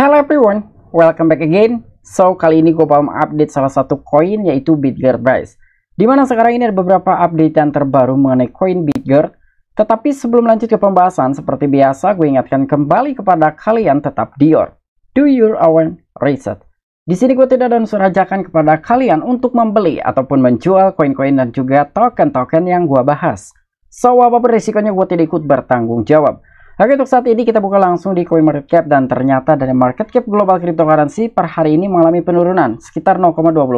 Hello everyone, welcome back again. So, kali ini gue mau update salah satu koin yaitu Bitgear guys. Dimana sekarang ini ada beberapa update yang terbaru mengenai koin Bitgear. Tetapi sebelum lanjut ke pembahasan, seperti biasa gue ingatkan kembali kepada kalian tetap dior. Do your own research. Di sini gue tidak ada unsur ajakan kepada kalian untuk membeli ataupun menjual koin-koin dan juga token-token yang gue bahas. So, apapun risikonya gue tidak ikut bertanggung jawab. Oke untuk saat ini kita buka langsung di CoinMarketCap dan ternyata dari market cap global cryptocurrency per hari ini mengalami penurunan sekitar 0,20%.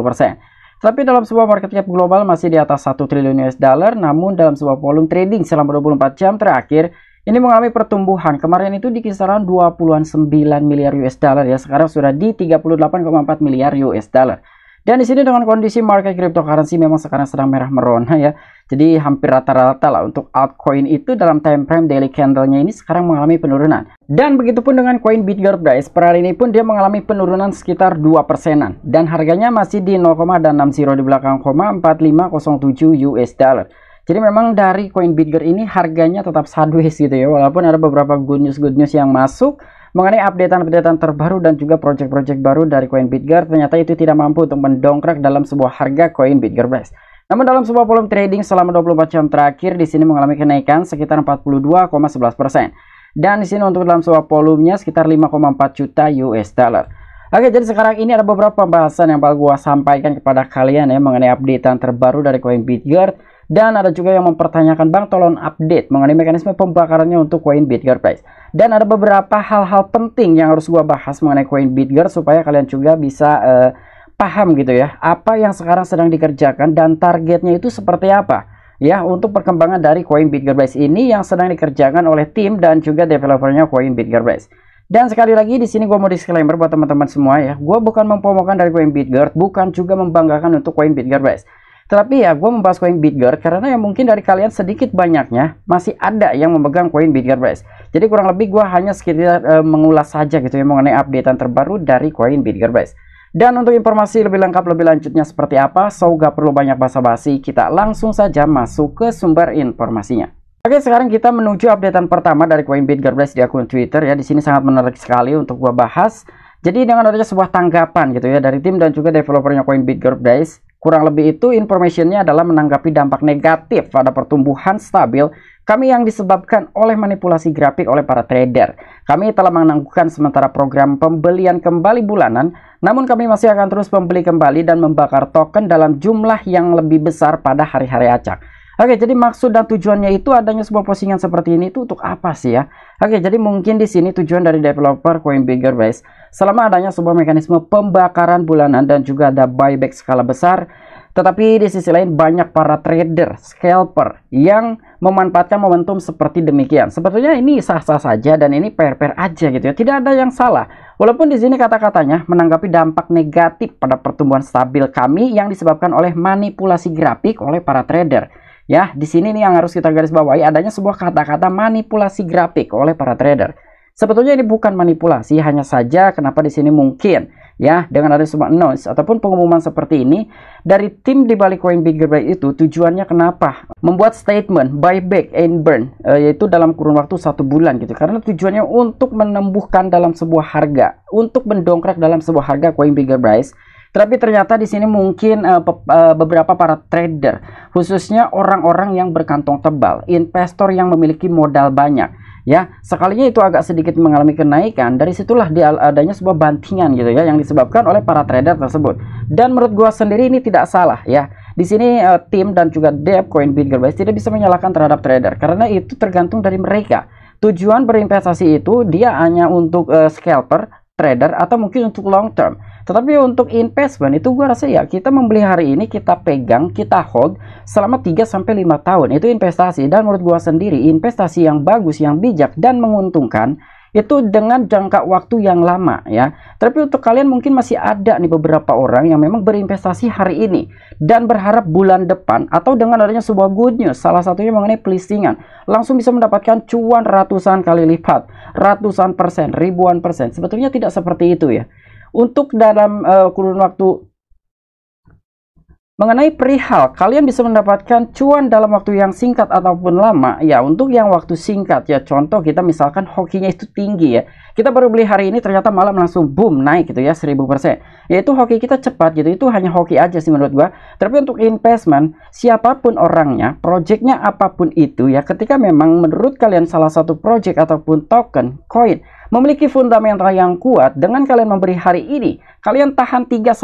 Tapi dalam sebuah market cap global masih di atas 1 triliun US dollar, namun dalam sebuah volume trading selama 24 jam terakhir ini mengalami pertumbuhan. Kemarin itu di kisaran 20-an 9 miliar US dollar ya, sekarang sudah di 38,4 miliar US dollar. Dan di sini dengan kondisi market cryptocurrency memang sekarang sedang merah merona ya. Jadi hampir rata-rata lah untuk altcoin itu dalam time frame daily candlenya ini sekarang mengalami penurunan. Dan begitupun dengan coin BitGuard guys, per hari ini pun dia mengalami penurunan sekitar 2 persenan. Dan harganya masih di 0,60 dan 60 di belakang koma 4507 US dollar. Jadi memang dari coin BitGuard ini harganya tetap sideways gitu ya. Walaupun ada beberapa good news-good news yang masuk mengenai updatean-updatean terbaru dan juga project-project baru dari koin Guard ternyata itu tidak mampu untuk mendongkrak dalam sebuah harga koin Guard. Blast. Namun dalam sebuah volume trading selama 24 jam terakhir di sini mengalami kenaikan sekitar 42,11%. Dan di sini untuk dalam sebuah volumenya sekitar 5,4 juta US dollar. Oke, jadi sekarang ini ada beberapa pembahasan yang bakal gua sampaikan kepada kalian ya mengenai updatean terbaru dari koin Guard. Dan ada juga yang mempertanyakan Bang tolong update mengenai mekanisme pembakarannya untuk koin Bitger guys. Dan ada beberapa hal-hal penting yang harus gue bahas mengenai koin Bitger supaya kalian juga bisa uh, paham gitu ya. Apa yang sekarang sedang dikerjakan dan targetnya itu seperti apa. Ya, untuk perkembangan dari koin Bitger guys ini yang sedang dikerjakan oleh tim dan juga developernya koin Bitger guys. Dan sekali lagi di sini gue mau disclaimer buat teman-teman semua ya, gue bukan mempromokan dari koin Bitguard, bukan juga membanggakan untuk koin Bitguard guys. Tapi ya, gue membahas koin Bitguard karena ya mungkin dari kalian sedikit banyaknya masih ada yang memegang koin Bitguard guys. Jadi kurang lebih gue hanya sekitar uh, mengulas saja gitu ya mengenai updatean terbaru dari koin Bitguard guys. Dan untuk informasi lebih lengkap lebih lanjutnya seperti apa, so gak perlu banyak basa-basi, kita langsung saja masuk ke sumber informasinya. Oke, sekarang kita menuju updatean pertama dari koin Bitguard guys di akun Twitter ya. Di sini sangat menarik sekali untuk gue bahas. Jadi dengan adanya sebuah tanggapan gitu ya dari tim dan juga developernya koin Group guys, Kurang lebih itu informasinya adalah menanggapi dampak negatif pada pertumbuhan stabil kami yang disebabkan oleh manipulasi grafik oleh para trader. Kami telah menangguhkan sementara program pembelian kembali bulanan, namun kami masih akan terus membeli kembali dan membakar token dalam jumlah yang lebih besar pada hari-hari acak. Oke, jadi maksud dan tujuannya itu adanya sebuah postingan seperti ini itu untuk apa sih ya? Oke, jadi mungkin di sini tujuan dari developer Coinbase, selama adanya sebuah mekanisme pembakaran bulanan dan juga ada buyback skala besar tetapi di sisi lain banyak para trader, scalper yang memanfaatkan momentum seperti demikian. Sebetulnya ini sah-sah saja dan ini per per aja gitu ya. Tidak ada yang salah. Walaupun di sini kata-katanya menanggapi dampak negatif pada pertumbuhan stabil kami yang disebabkan oleh manipulasi grafik oleh para trader. Ya, di sini nih yang harus kita garis bawahi adanya sebuah kata-kata manipulasi grafik oleh para trader. Sebetulnya ini bukan manipulasi, hanya saja kenapa di sini mungkin ya dengan ada sebuah announce ataupun pengumuman seperti ini dari tim di balik Coin Bigger Buy itu tujuannya kenapa membuat statement buy back and burn eh, yaitu dalam kurun waktu satu bulan gitu karena tujuannya untuk menembuhkan dalam sebuah harga untuk mendongkrak dalam sebuah harga Coin Bigger Price tapi ternyata di sini mungkin uh, pe uh, beberapa para trader, khususnya orang-orang yang berkantong tebal, investor yang memiliki modal banyak, ya sekalinya itu agak sedikit mengalami kenaikan dari situlah dia adanya sebuah bantingan gitu ya yang disebabkan oleh para trader tersebut dan menurut gua sendiri ini tidak salah ya di sini uh, tim dan juga Dep Coinbit Girlbase tidak bisa menyalahkan terhadap trader karena itu tergantung dari mereka tujuan berinvestasi itu dia hanya untuk uh, scalper trader atau mungkin untuk long term. Tetapi untuk investment itu gua rasa ya kita membeli hari ini kita pegang, kita hold selama 3 sampai 5 tahun. Itu investasi dan menurut gua sendiri investasi yang bagus, yang bijak dan menguntungkan itu dengan jangka waktu yang lama ya. Tapi untuk kalian mungkin masih ada nih beberapa orang yang memang berinvestasi hari ini dan berharap bulan depan atau dengan adanya sebuah good news, salah satunya mengenai pelistingan langsung bisa mendapatkan cuan ratusan kali lipat, ratusan persen, ribuan persen. Sebetulnya tidak seperti itu ya. Untuk dalam uh, kurun waktu Mengenai perihal, kalian bisa mendapatkan cuan dalam waktu yang singkat ataupun lama. Ya, untuk yang waktu singkat, ya contoh kita misalkan hokinya itu tinggi ya. Kita baru beli hari ini ternyata malam langsung boom naik gitu ya 1000%. Yaitu hoki kita cepat gitu, itu hanya hoki aja sih menurut gua. Tapi untuk investment, siapapun orangnya, projectnya apapun itu ya, ketika memang menurut kalian salah satu project ataupun token, coin, memiliki fundamental yang kuat dengan kalian memberi hari ini, kalian tahan 3-5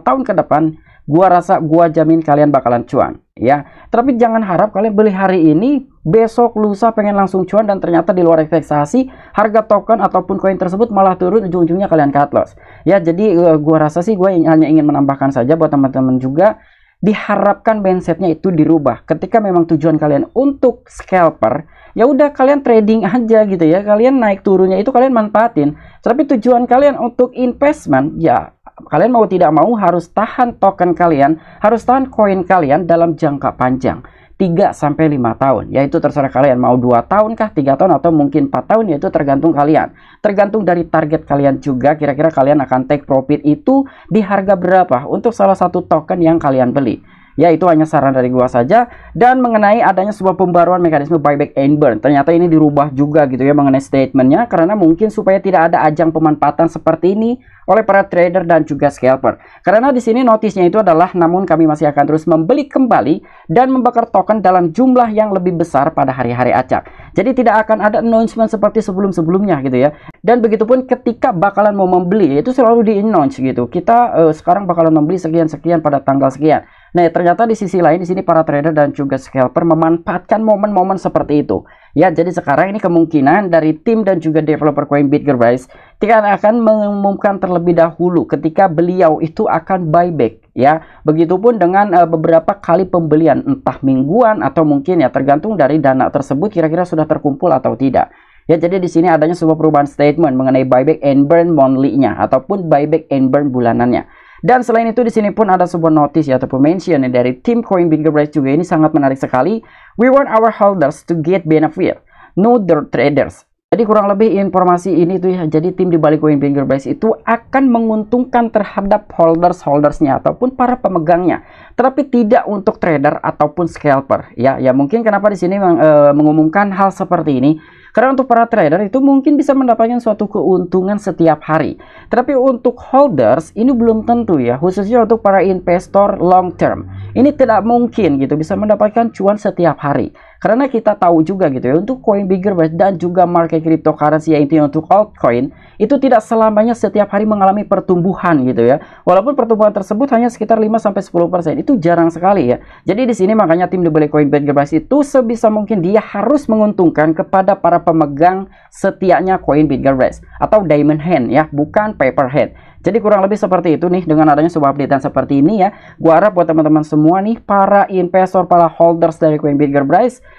tahun ke depan, gua rasa gua jamin kalian bakalan cuan ya tapi jangan harap kalian beli hari ini besok lusa pengen langsung cuan dan ternyata di luar ekspektasi harga token ataupun koin tersebut malah turun ujung-ujungnya kalian cut loss ya jadi uh, gua rasa sih gua hanya ingin menambahkan saja buat teman-teman juga diharapkan mindsetnya itu dirubah ketika memang tujuan kalian untuk scalper ya udah kalian trading aja gitu ya kalian naik turunnya itu kalian manfaatin tapi tujuan kalian untuk investment ya kalian mau tidak mau harus tahan token kalian, harus tahan koin kalian dalam jangka panjang. 3 sampai 5 tahun, yaitu terserah kalian mau 2 tahun kah, 3 tahun atau mungkin 4 tahun yaitu tergantung kalian. Tergantung dari target kalian juga kira-kira kalian akan take profit itu di harga berapa untuk salah satu token yang kalian beli. Ya itu hanya saran dari gua saja dan mengenai adanya sebuah pembaruan mekanisme buyback and burn. Ternyata ini dirubah juga gitu ya mengenai statementnya karena mungkin supaya tidak ada ajang pemanfaatan seperti ini oleh para trader dan juga scalper. Karena di sini notisnya itu adalah namun kami masih akan terus membeli kembali dan membakar token dalam jumlah yang lebih besar pada hari-hari acak. Jadi tidak akan ada announcement seperti sebelum-sebelumnya gitu ya. Dan begitupun ketika bakalan mau membeli itu selalu di announce gitu. Kita uh, sekarang bakalan membeli sekian-sekian pada tanggal sekian. Nah, ternyata di sisi lain di sini para trader dan juga scalper memanfaatkan momen-momen seperti itu. Ya, jadi sekarang ini kemungkinan dari tim dan juga developer coin Bitgervice tidak akan mengumumkan terlebih dahulu ketika beliau itu akan buyback ya. Begitupun dengan uh, beberapa kali pembelian entah mingguan atau mungkin ya tergantung dari dana tersebut kira-kira sudah terkumpul atau tidak. Ya, jadi di sini adanya sebuah perubahan statement mengenai buyback and burn monthly-nya ataupun buyback and burn bulanannya. Dan selain itu di sini pun ada sebuah notice ya, ataupun mention ya, dari tim Coin juga ini sangat menarik sekali. We want our holders to get benefit, no dirt traders. Jadi kurang lebih informasi ini tuh ya, jadi tim di balik Coin itu akan menguntungkan terhadap holders-holdersnya ataupun para pemegangnya, tetapi tidak untuk trader ataupun scalper ya. Ya mungkin kenapa di sini meng, eh, e, mengumumkan hal seperti ini karena untuk para trader itu mungkin bisa mendapatkan suatu keuntungan setiap hari. Tetapi untuk holders ini belum tentu ya, khususnya untuk para investor long term. Ini tidak mungkin gitu bisa mendapatkan cuan setiap hari. Karena kita tahu juga gitu ya, untuk coin bigger dan juga market cryptocurrency intinya untuk altcoin, itu tidak selamanya setiap hari mengalami pertumbuhan gitu ya. Walaupun pertumbuhan tersebut hanya sekitar 5-10%, itu jarang sekali ya. Jadi di sini makanya tim The Coin Bigger itu sebisa mungkin dia harus menguntungkan kepada para pemegang setianya koin Bitcoin Race atau diamond hand ya, bukan paper hand. Jadi kurang lebih seperti itu nih dengan adanya sebuah updatean seperti ini ya. Gua harap buat teman-teman semua nih para investor, para holders dari Coin Bitger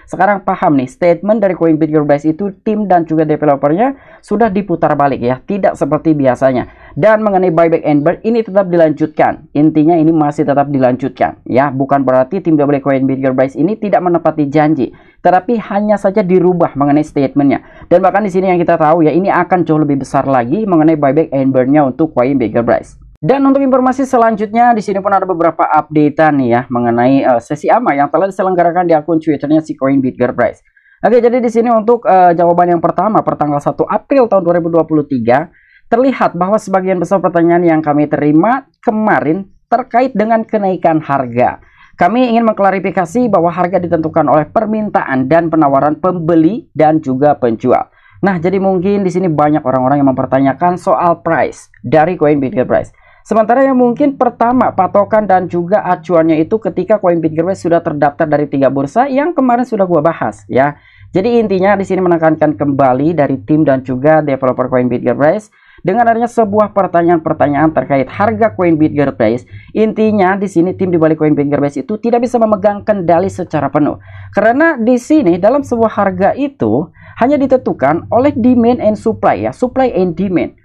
sekarang paham nih statement dari Coin Bitger itu tim dan juga developernya sudah diputar balik ya, tidak seperti biasanya. Dan mengenai buyback and burn ini tetap dilanjutkan. Intinya ini masih tetap dilanjutkan ya, bukan berarti tim dari Coin Bitger ini tidak menepati janji, tetapi hanya saja dirubah mengenai statementnya. Dan bahkan di sini yang kita tahu ya ini akan jauh lebih besar lagi mengenai buyback and burn-nya untuk Coin dari Price. Dan untuk informasi selanjutnya di sini pun ada beberapa updatean nih ya mengenai uh, sesi AMA yang telah diselenggarakan di akun Twitternya si Coin Bitger Price. Oke, jadi di sini untuk uh, jawaban yang pertama pertanggal 1 April tahun 2023 terlihat bahwa sebagian besar pertanyaan yang kami terima kemarin terkait dengan kenaikan harga. Kami ingin mengklarifikasi bahwa harga ditentukan oleh permintaan dan penawaran pembeli dan juga penjual. Nah, jadi mungkin di sini banyak orang-orang yang mempertanyakan soal price dari koin price Sementara yang mungkin pertama patokan dan juga acuannya itu ketika koin Bitcoin sudah terdaftar dari tiga bursa yang kemarin sudah gua bahas ya. Jadi intinya di sini menekankan kembali dari tim dan juga developer koin Bitcoin dengan adanya sebuah pertanyaan-pertanyaan terkait harga koin Bitger Price, intinya di sini tim di balik koin Bitger Price itu tidak bisa memegang kendali secara penuh. Karena di sini dalam sebuah harga itu hanya ditentukan oleh demand and supply ya, supply and demand,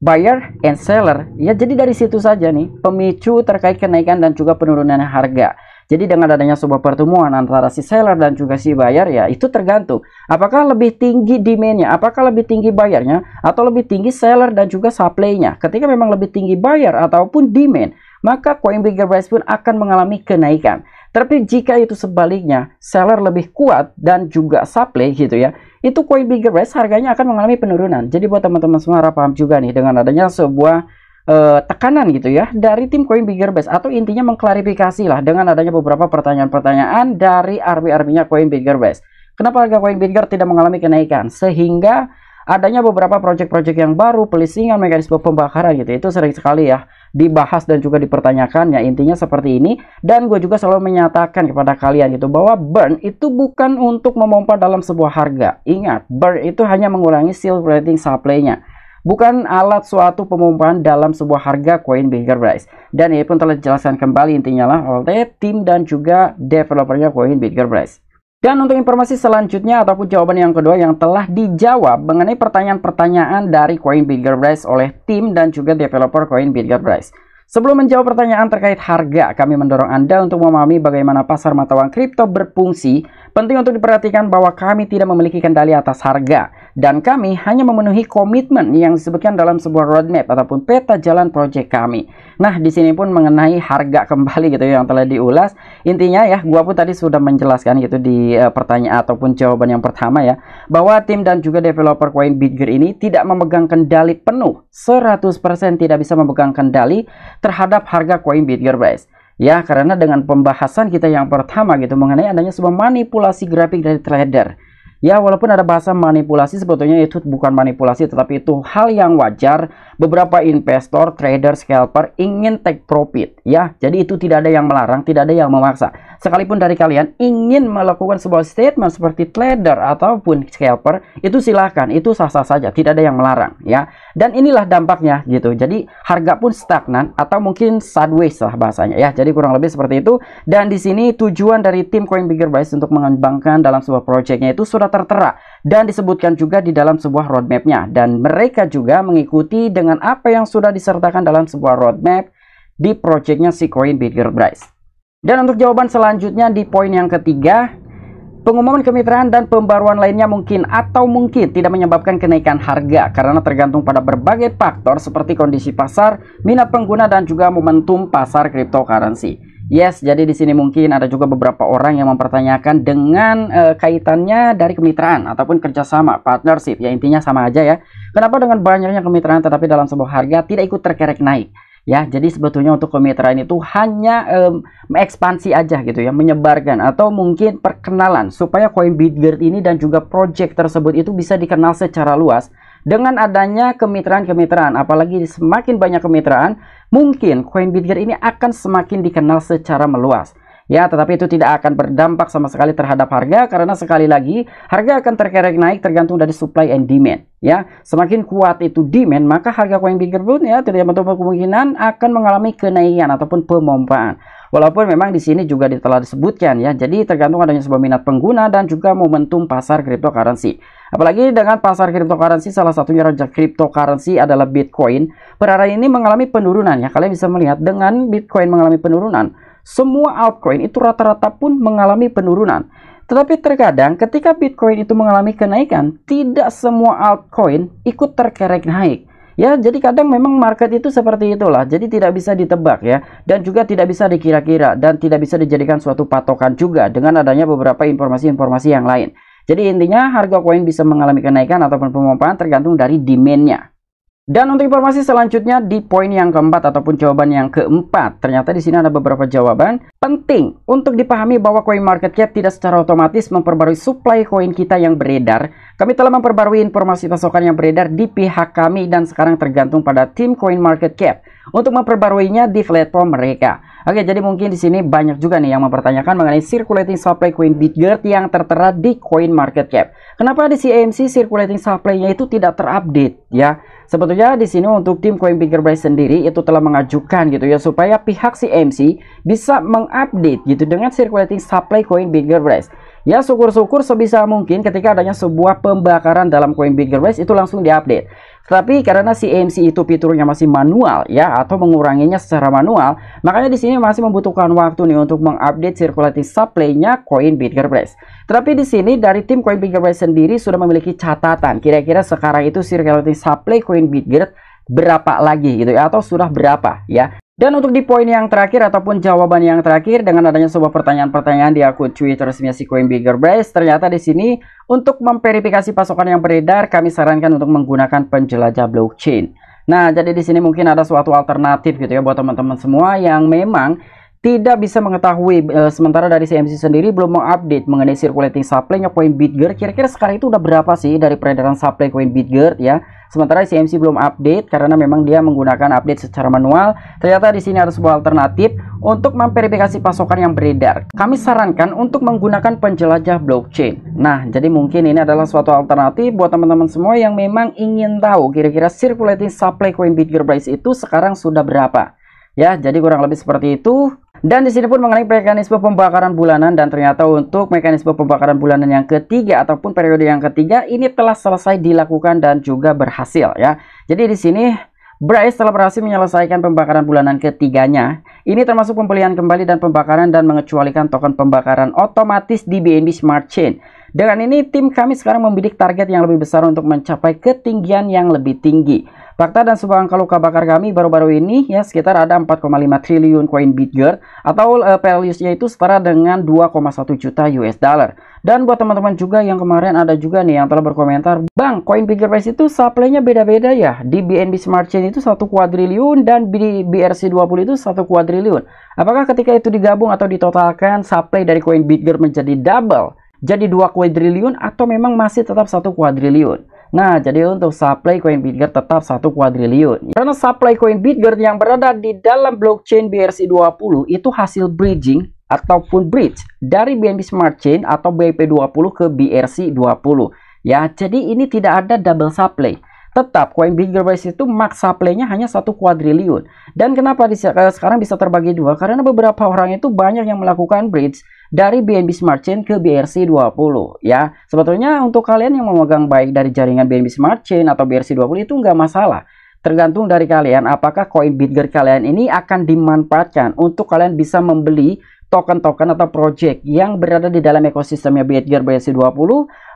buyer and seller. Ya, jadi dari situ saja nih pemicu terkait kenaikan dan juga penurunan harga. Jadi dengan adanya sebuah pertemuan antara si seller dan juga si buyer ya itu tergantung apakah lebih tinggi demandnya, apakah lebih tinggi bayarnya atau lebih tinggi seller dan juga supply-nya. Ketika memang lebih tinggi buyer ataupun demand maka koin bigger price pun akan mengalami kenaikan. Tapi jika itu sebaliknya, seller lebih kuat dan juga supply gitu ya, itu koin bigger price harganya akan mengalami penurunan. Jadi buat teman-teman semua harap paham juga nih dengan adanya sebuah eh, tekanan gitu ya dari tim coin bigger base atau intinya mengklarifikasi lah dengan adanya beberapa pertanyaan-pertanyaan dari army-army nya koin bigger base. Kenapa harga coin bigger tidak mengalami kenaikan? Sehingga adanya beberapa proyek-proyek yang baru, pelisingan mekanisme pembakaran gitu. Itu sering sekali ya dibahas dan juga dipertanyakan ya intinya seperti ini dan gue juga selalu menyatakan kepada kalian gitu bahwa burn itu bukan untuk memompa dalam sebuah harga ingat burn itu hanya mengurangi seal rating supply-nya bukan alat suatu pemompaan dalam sebuah harga koin bigger Price. Dan ini pun telah dijelaskan kembali intinya lah oleh tim dan juga developernya koin bigger Price. Dan untuk informasi selanjutnya ataupun jawaban yang kedua yang telah dijawab mengenai pertanyaan-pertanyaan dari Coin Bigger Price oleh tim dan juga developer Coin Bigger Price. Sebelum menjawab pertanyaan terkait harga, kami mendorong Anda untuk memahami bagaimana pasar mata uang kripto berfungsi. Penting untuk diperhatikan bahwa kami tidak memiliki kendali atas harga dan kami hanya memenuhi komitmen yang disebutkan dalam sebuah roadmap ataupun peta jalan proyek kami. Nah, di sini pun mengenai harga kembali gitu ya yang telah diulas. Intinya ya, gua pun tadi sudah menjelaskan gitu di uh, pertanyaan ataupun jawaban yang pertama ya, bahwa tim dan juga developer coin Bitgear ini tidak memegang kendali penuh, 100% tidak bisa memegang kendali terhadap harga coin Bitgear guys. Ya, karena dengan pembahasan kita yang pertama gitu mengenai adanya sebuah manipulasi grafik dari trader Ya, walaupun ada bahasa manipulasi, sebetulnya itu bukan manipulasi, tetapi itu hal yang wajar beberapa investor, trader, scalper ingin take profit ya. Jadi itu tidak ada yang melarang, tidak ada yang memaksa. Sekalipun dari kalian ingin melakukan sebuah statement seperti trader ataupun scalper, itu silahkan, itu sah-sah saja, tidak ada yang melarang ya. Dan inilah dampaknya gitu. Jadi harga pun stagnan atau mungkin sideways lah bahasanya ya. Jadi kurang lebih seperti itu. Dan di sini tujuan dari tim Coin Bigger Buys untuk mengembangkan dalam sebuah proyeknya itu sudah tertera dan disebutkan juga di dalam sebuah roadmapnya dan mereka juga mengikuti dengan apa yang sudah disertakan dalam sebuah roadmap di projectnya si koin Bryce. Dan untuk jawaban selanjutnya di poin yang ketiga, pengumuman kemitraan dan pembaruan lainnya mungkin atau mungkin tidak menyebabkan kenaikan harga karena tergantung pada berbagai faktor seperti kondisi pasar, minat pengguna dan juga momentum pasar cryptocurrency. Yes, jadi di sini mungkin ada juga beberapa orang yang mempertanyakan dengan e, kaitannya dari kemitraan ataupun kerjasama, partnership. Ya intinya sama aja ya. Kenapa dengan banyaknya kemitraan tetapi dalam sebuah harga tidak ikut terkerek naik? Ya, jadi sebetulnya untuk kemitraan itu hanya um, mengekspansi aja gitu ya, menyebarkan atau mungkin perkenalan supaya koin Bitbird ini dan juga project tersebut itu bisa dikenal secara luas dengan adanya kemitraan-kemitraan. Apalagi semakin banyak kemitraan, mungkin koin Bitger ini akan semakin dikenal secara meluas. Ya, tetapi itu tidak akan berdampak sama sekali terhadap harga karena sekali lagi harga akan terkerek naik tergantung dari supply and demand. Ya, semakin kuat itu demand maka harga koin Bitger pun ya tidak menutup kemungkinan akan mengalami kenaikan ataupun pemompaan. Walaupun memang di sini juga telah disebutkan ya, jadi tergantung adanya sebuah minat pengguna dan juga momentum pasar cryptocurrency. Apalagi dengan pasar cryptocurrency, salah satunya raja cryptocurrency adalah Bitcoin. hari ini mengalami penurunan ya. Kalian bisa melihat dengan Bitcoin mengalami penurunan, semua altcoin itu rata-rata pun mengalami penurunan. Tetapi terkadang ketika Bitcoin itu mengalami kenaikan, tidak semua altcoin ikut terkerek naik. Ya, jadi kadang memang market itu seperti itulah. Jadi tidak bisa ditebak ya dan juga tidak bisa dikira-kira dan tidak bisa dijadikan suatu patokan juga dengan adanya beberapa informasi-informasi yang lain. Jadi intinya harga koin bisa mengalami kenaikan ataupun pemompaan tergantung dari demand-nya. Dan untuk informasi selanjutnya di poin yang keempat ataupun jawaban yang keempat, ternyata di sini ada beberapa jawaban penting untuk dipahami bahwa coin market cap tidak secara otomatis memperbarui supply koin kita yang beredar. Kami telah memperbarui informasi pasokan yang beredar di pihak kami dan sekarang tergantung pada tim coin market cap untuk memperbaruinya di platform mereka. Oke, jadi mungkin di sini banyak juga nih yang mempertanyakan mengenai circulating supply coin Bitgert yang tertera di Coin Market Cap. Kenapa di CMC circulating supply-nya itu tidak terupdate ya? Sebetulnya di sini untuk tim Coin Bitgert Price sendiri itu telah mengajukan gitu ya supaya pihak CMC bisa mengupdate gitu dengan circulating supply coin Bitgert Price. Ya syukur-syukur sebisa mungkin ketika adanya sebuah pembakaran dalam coin Bitgert Price itu langsung diupdate. Tapi karena si AMC itu fiturnya masih manual ya atau menguranginya secara manual, makanya di sini masih membutuhkan waktu nih untuk mengupdate circulating supply-nya koin Bitgerpress. Tetapi di sini dari tim koin Bitgerpress sendiri sudah memiliki catatan kira-kira sekarang itu circulating supply koin Bitgert berapa lagi gitu ya atau sudah berapa ya. Dan untuk di poin yang terakhir ataupun jawaban yang terakhir dengan adanya sebuah pertanyaan-pertanyaan di akun Twitter resmi si Coin Bigger Brace, ternyata di sini untuk memverifikasi pasokan yang beredar kami sarankan untuk menggunakan penjelajah blockchain. Nah, jadi di sini mungkin ada suatu alternatif gitu ya buat teman-teman semua yang memang tidak bisa mengetahui e, sementara dari CMC sendiri belum mengupdate mengenai circulating supply-nya coin Bitgert kira-kira sekarang itu udah berapa sih dari peredaran supply coin Bitgert ya sementara CMC belum update karena memang dia menggunakan update secara manual ternyata di sini ada sebuah alternatif untuk memverifikasi pasokan yang beredar kami sarankan untuk menggunakan penjelajah blockchain nah jadi mungkin ini adalah suatu alternatif buat teman-teman semua yang memang ingin tahu kira-kira circulating supply coin Bitgert price itu sekarang sudah berapa ya jadi kurang lebih seperti itu dan di sini pun mengenai mekanisme pembakaran bulanan dan ternyata untuk mekanisme pembakaran bulanan yang ketiga ataupun periode yang ketiga ini telah selesai dilakukan dan juga berhasil ya. Jadi di sini Bryce telah berhasil menyelesaikan pembakaran bulanan ketiganya. Ini termasuk pembelian kembali dan pembakaran dan mengecualikan token pembakaran otomatis di BNB Smart Chain. Dengan ini tim kami sekarang membidik target yang lebih besar untuk mencapai ketinggian yang lebih tinggi. Fakta dan sumbangan luka bakar kami baru-baru ini ya sekitar ada 4,5 triliun koin Bitger atau uh, values-nya itu setara dengan 2,1 juta US dollar. Dan buat teman-teman juga yang kemarin ada juga nih yang telah berkomentar, "Bang, koin Bitger price itu supply-nya beda-beda ya. Di BNB Smart Chain itu 1 kuadriliun dan di BRC20 itu 1 kuadriliun. Apakah ketika itu digabung atau ditotalkan supply dari koin Bitger menjadi double?" Jadi 2 kuadriliun atau memang masih tetap satu kuadriliun? Nah, jadi untuk supply coin Bitger tetap satu kuadriliun. Karena supply coin Bitger yang berada di dalam blockchain BRC20 itu hasil bridging ataupun bridge dari BNB Smart Chain atau BIP20 ke BRC20. Ya, jadi ini tidak ada double supply. Tetap koin BRC itu max supply-nya hanya satu kuadriliun. Dan kenapa eh, sekarang bisa terbagi dua? Karena beberapa orang itu banyak yang melakukan bridge dari BNB Smart Chain ke BRC20 ya. Sebetulnya untuk kalian yang memegang baik dari jaringan BNB Smart Chain atau BRC20 itu nggak masalah. Tergantung dari kalian apakah koin Bitger kalian ini akan dimanfaatkan untuk kalian bisa membeli token-token atau project yang berada di dalam ekosistemnya Bitger brc 20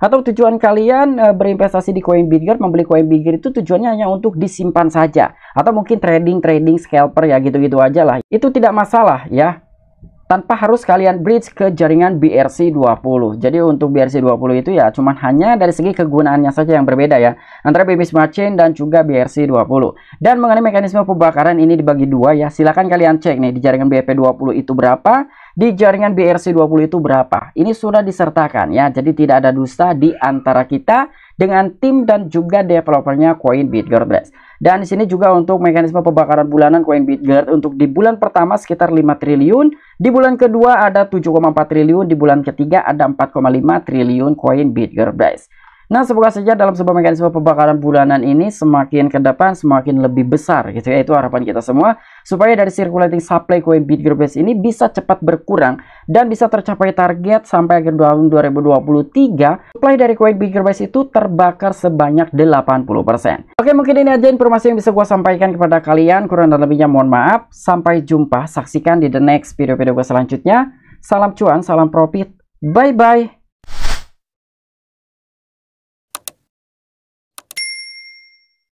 atau tujuan kalian e, berinvestasi di koin Bitger membeli koin Bitger itu tujuannya hanya untuk disimpan saja atau mungkin trading-trading scalper ya gitu-gitu aja lah itu tidak masalah ya tanpa harus kalian bridge ke jaringan BRC20. Jadi untuk BRC20 itu ya cuman hanya dari segi kegunaannya saja yang berbeda ya antara BB Smart Chain dan juga BRC20. Dan mengenai mekanisme pembakaran ini dibagi dua ya. Silahkan kalian cek nih di jaringan bp 20 itu berapa, di jaringan BRC20 itu berapa. Ini sudah disertakan ya. Jadi tidak ada dusta di antara kita dengan tim dan juga developernya Coinbit God bless. Dan di sini juga untuk mekanisme pembakaran bulanan Coinbit Guard untuk di bulan pertama sekitar 5 triliun, di bulan kedua ada 7,4 triliun, di bulan ketiga ada 4,5 triliun koin Bitger Blast. Nah, semoga saja dalam sebuah mekanisme pembakaran bulanan ini semakin ke depan semakin lebih besar gitu ya. Itu harapan kita semua supaya dari circulating supply coin Bitcoin ini bisa cepat berkurang dan bisa tercapai target sampai akhir tahun 2023 supply dari coin Bitcoin itu terbakar sebanyak 80%. Oke, mungkin ini aja informasi yang bisa gua sampaikan kepada kalian. Kurang dan lebihnya mohon maaf. Sampai jumpa, saksikan di the next video-video gue selanjutnya. Salam cuan, salam profit. Bye bye.